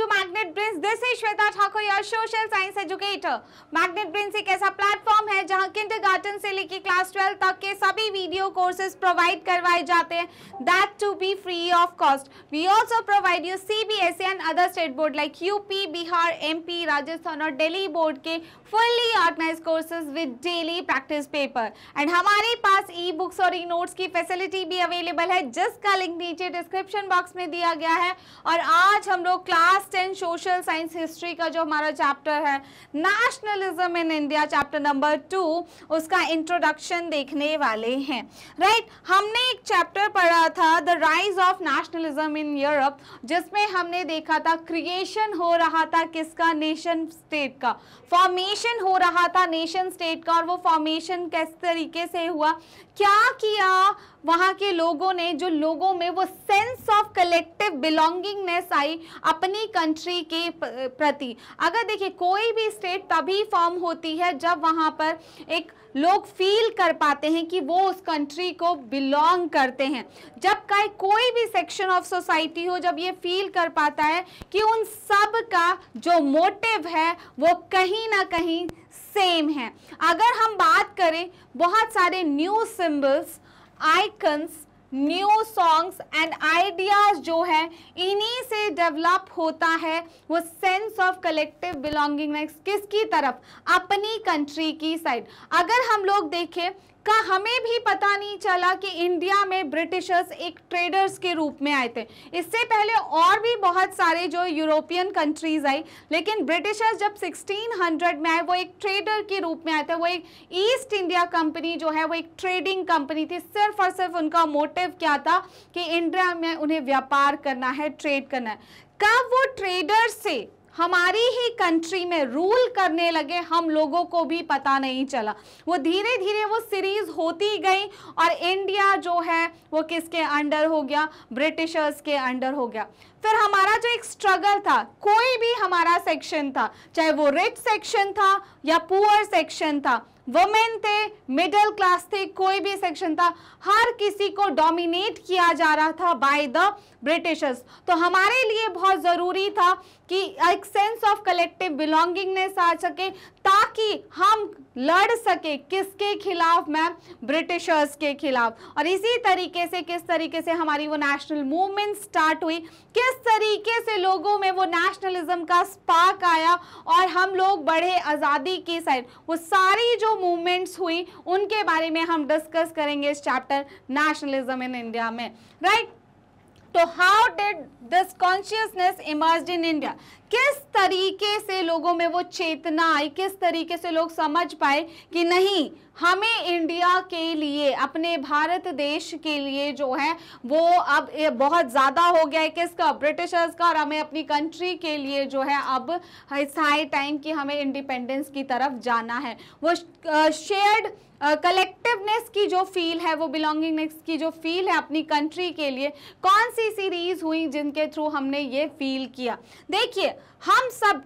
to Magnet Brains. This is Shweta Thakur, your social science educator. Magnet Brains एक ऐसा platform है जहां kindergarten से लेकर क्लास 12 तक के सभी वीडियो कोर्सेज प्रोवाइड करवाए जाते हैं that to be free of cost we also provide you C and other state board like UP Bihar MP Rajasthan और दिल्ली बोर्ड के fully organise courses with daily practice paper and हमारे पास ई बुक्स और e notes की facility भी available है जिसका link नीचे डिस्क्रिप्शन बॉक्स में दिया गया है और आज हम लोग class and social science history का जो हमारा चैप्टर है nationalism in India chapter number two उसका इंट्रोडक्शन देखने वाले हैं राइट right? हमने एक चैप्टर पढ़ा था the rise of nationalism in Europe जिसमें हमने देखा था क्रिएशन हो रहा था किसका नेशन स्टेट का फॉर्मेशन हो रहा था नेशन स्टेट का और वो फॉर्मेशन किस तरीके से हुआ क्या किया वहाँ के लोगों ने जो लोगों में वो सेंस ऑफ कलेक्टिव बिलोंगिंगनेस आई अपनी कंट्री के प्रति अगर देखिए कोई भी स्टेट तभी फॉर्म होती है जब वहाँ पर एक लोग फील कर पाते हैं कि वो उस कंट्री को बिलोंग करते हैं जब का कोई भी सेक्शन ऑफ सोसाइटी हो जब ये फील कर पाता है कि उन सब का जो मोटिव है वो कहीं ना कहीं सेम है अगर हम बात करें बहुत सारे new symbols icons new songs and ideas जो है इन्हीं से डेवलप होता है वो सेंस ऑफ कलेक्टिव बिलोंगिंगनेस किसकी तरफ अपनी कंट्री की साइड अगर हम लोग देखें का हमें भी पता नहीं चला कि इंडिया में ब्रिटिशर्स एक ट्रेडर्स के रूप में आए थे इससे पहले और भी बहुत सारे जो यूरोपियन कंट्रीज आई लेकिन ब्रिटिशर्स जब 1600 में आए वो एक ट्रेडर के रूप में आए थे वो एक ईस्ट इंडिया कंपनी जो है वो एक ट्रेडिंग कंपनी थी सिर्फ और सिर्फ उनका मोटिव क्या था कि इंडिया में उन्हें व्यापार करना है ट्रेड करना है कब वो ट्रेडर से हमारी ही कंट्री में रूल करने लगे हम लोगों को भी पता नहीं चला वो धीरे धीरे वो सीरीज होती गई और इंडिया जो है वो किसके अंडर हो गया ब्रिटिशर्स के अंडर हो गया फिर हमारा जो एक स्ट्रगल था कोई भी हमारा सेक्शन था चाहे वो रिच सेक्शन था या पुअर सेक्शन था वुमेन थे मिडिल क्लास थे कोई भी सेक्शन था हर किसी को डोमिनेट किया जा रहा था बाय द ब्रिटिशर्स तो हमारे लिए बहुत ज़रूरी था कि एक सेंस ऑफ कलेक्टिव बिलोंगिंगनेस आ सके ताकि हम लड़ सके किसके खिलाफ मैम ब्रिटिशर्स के खिलाफ और इसी तरीके से किस तरीके से हमारी वो नेशनल मूवमेंट स्टार्ट हुई किस किस तरीके से लोगों में वो नेशनलिज्म का स्पार्क आया और हम लोग बढ़े आज़ादी की साइड वो सारी जो मूवमेंट्स हुई उनके बारे में हम डिस्कस करेंगे इस चैप्टर नेशनलिज्म इन इंडिया में राइट तो how did this consciousness emerge in India किस तरीके से लोगों में वो चेतना आई किस तरीके से लोग समझ पाए कि नहीं हमें इंडिया के लिए अपने भारत देश के लिए जो है वो अब बहुत ज़्यादा हो गया है किसका ब्रिटिशर्स का और हमें अपनी कंट्री के लिए जो है अब इस हाई टाइम कि हमें इंडिपेंडेंस की तरफ जाना है वो शेयर्ड uh, कलेक्टिवनेस uh, की जो फील है वो बिलोंगिंगनेस की जो फील है अपनी कंट्री के लिए कौन सी सीरीज हुई जिनके थ्रू हमने ये फील किया देखिए हम सब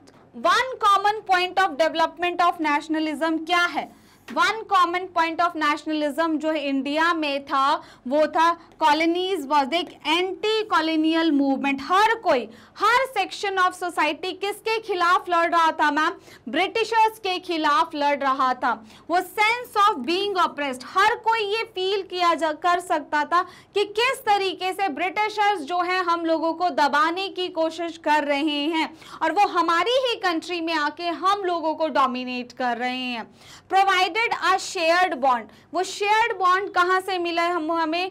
one common point of development of nationalism क्या है one common point of nationalism जो इंडिया में था वो था कॉलोनीज वॉज एक एंटी कॉलोनियल मूवमेंट हर कोई हर सेक्शन ऑफ सोसाइटी किसके खिलाफ लड़ रहा था मैम ब्रिटिशर्स के खिलाफ लड़ रहा था वो सेंस ऑफ बीइंग ऑप्रेस्ड हर कोई ये फील किया जा कर सकता था कि किस तरीके से ब्रिटिशर्स जो हैं हम लोगों को दबाने की कोशिश कर रहे हैं और वो हमारी ही कंट्री में आके हम लोगों को डोमिनेट कर रहे हैं provide provided a shared bond वो शेयर्ड बॉन्ड कहाँ से मिला है हम हमें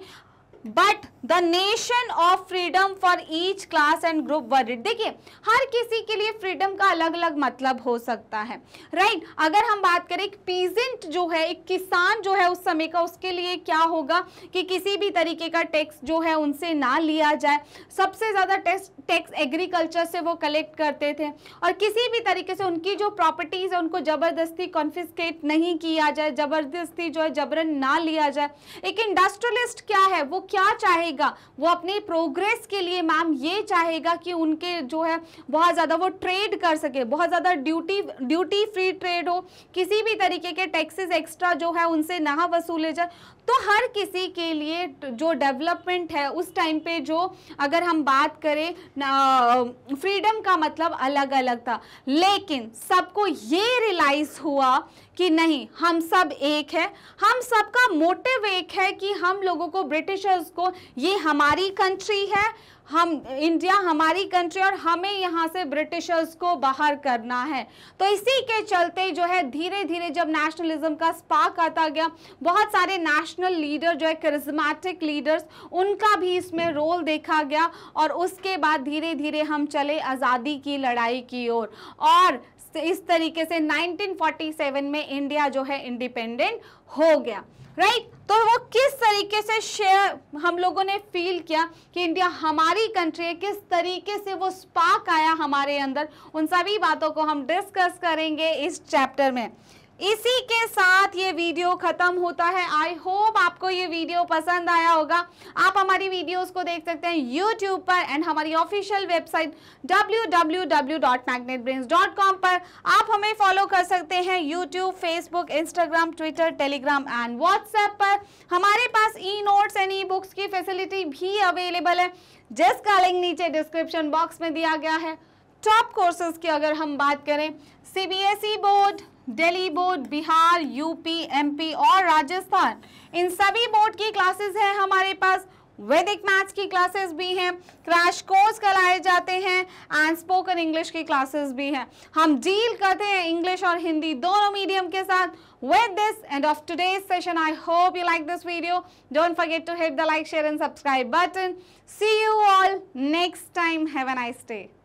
but the nation of freedom for each class and group word देखिए हर किसी के लिए फ्रीडम का अलग अलग मतलब हो सकता है राइट right? अगर हम बात करें एक पीजेंट जो है एक किसान जो है उस समय का उसके लिए क्या होगा कि किसी भी तरीके का टैक्स जो है उनसे ना लिया जाए सबसे ज़्यादा टैक्स टैक्स एग्रीकल्चर से वो कलेक्ट करते थे और किसी भी तरीके से उनकी जो प्रॉपर्टीज़ है उनको ज़बरदस्ती कॉन्फिस्केट नहीं किया जाए ज़बरदस्ती जो है जबरन ना लिया जाए एक इंडस्ट्रियलिस्ट क्या है वो क्या चाहेगा वो अपने प्रोग्रेस के लिए मैम ये चाहेगा कि उनके जो है बहुत ज़्यादा वो ट्रेड कर सके बहुत ज़्यादा ड्यूटी ड्यूटी फ्री ट्रेड हो किसी भी तरीके के टैक्सेस एक्स्ट्रा जो है उनसे ना वसूले जाए तो हर किसी के लिए जो डेवलपमेंट है उस टाइम पे जो अगर हम बात करें फ्रीडम का मतलब अलग अलग था लेकिन सबको ये रियलाइज़ हुआ कि नहीं हम सब एक है हम सबका मोटिव एक है कि हम लोगों को ब्रिटिशर्स उसको ये हमारी कंट्री है हम इंडिया हमारी कंट्री और हमें यहाँ से ब्रिटिशर्स को बाहर करना है तो इसी के चलते जो है धीरे धीरे जब नेशनलिज्म का स्पार्क आता गया बहुत सारे नेशनल लीडर जो है करिज्मेटिक लीडर्स उनका भी इसमें रोल देखा गया और उसके बाद धीरे धीरे हम चले आज़ादी की लड़ाई की ओर और, और इस तरीके से 1947 में इंडिया जो है इंडिपेंडेंट हो गया राइट right? तो वो किस तरीके से शेयर हम लोगों ने फील किया कि इंडिया हमारी कंट्री है किस तरीके से वो स्पार्क आया हमारे अंदर उन सभी बातों को हम डिस्कस करेंगे इस चैप्टर में इसी के साथ ये वीडियो ख़त्म होता है आई होप आपको ये वीडियो पसंद आया होगा आप हमारी वीडियोस को देख सकते हैं यूट्यूब पर एंड हमारी ऑफिशियल वेबसाइट डब्ल्यू पर आप हमें फॉलो कर सकते हैं YouTube Facebook Instagram Twitter Telegram and WhatsApp पर हमारे पास e notes and e books की फैसिलिटी भी अवेलेबल है जिसका लिंक नीचे डिस्क्रिप्शन बॉक्स में दिया गया है टॉप कोर्सेज की अगर हम बात करें C board Delhi board Bihar UP MP और राजस्थान इन सभी बोर्ड की क्लासेस हैं हमारे पास वैदिक मैथ्स की क्लासेस भी हैं क्रैश कोर्स कराए जाते हैं एंड स्पोकन इंग्लिश की क्लासेस भी हैं हम डील करते हैं इंग्लिश और हिंदी दोनों मीडियम के साथ with this end of today session I hope you like this video don't forget to hit the like share and subscribe button see you all next time have an I stay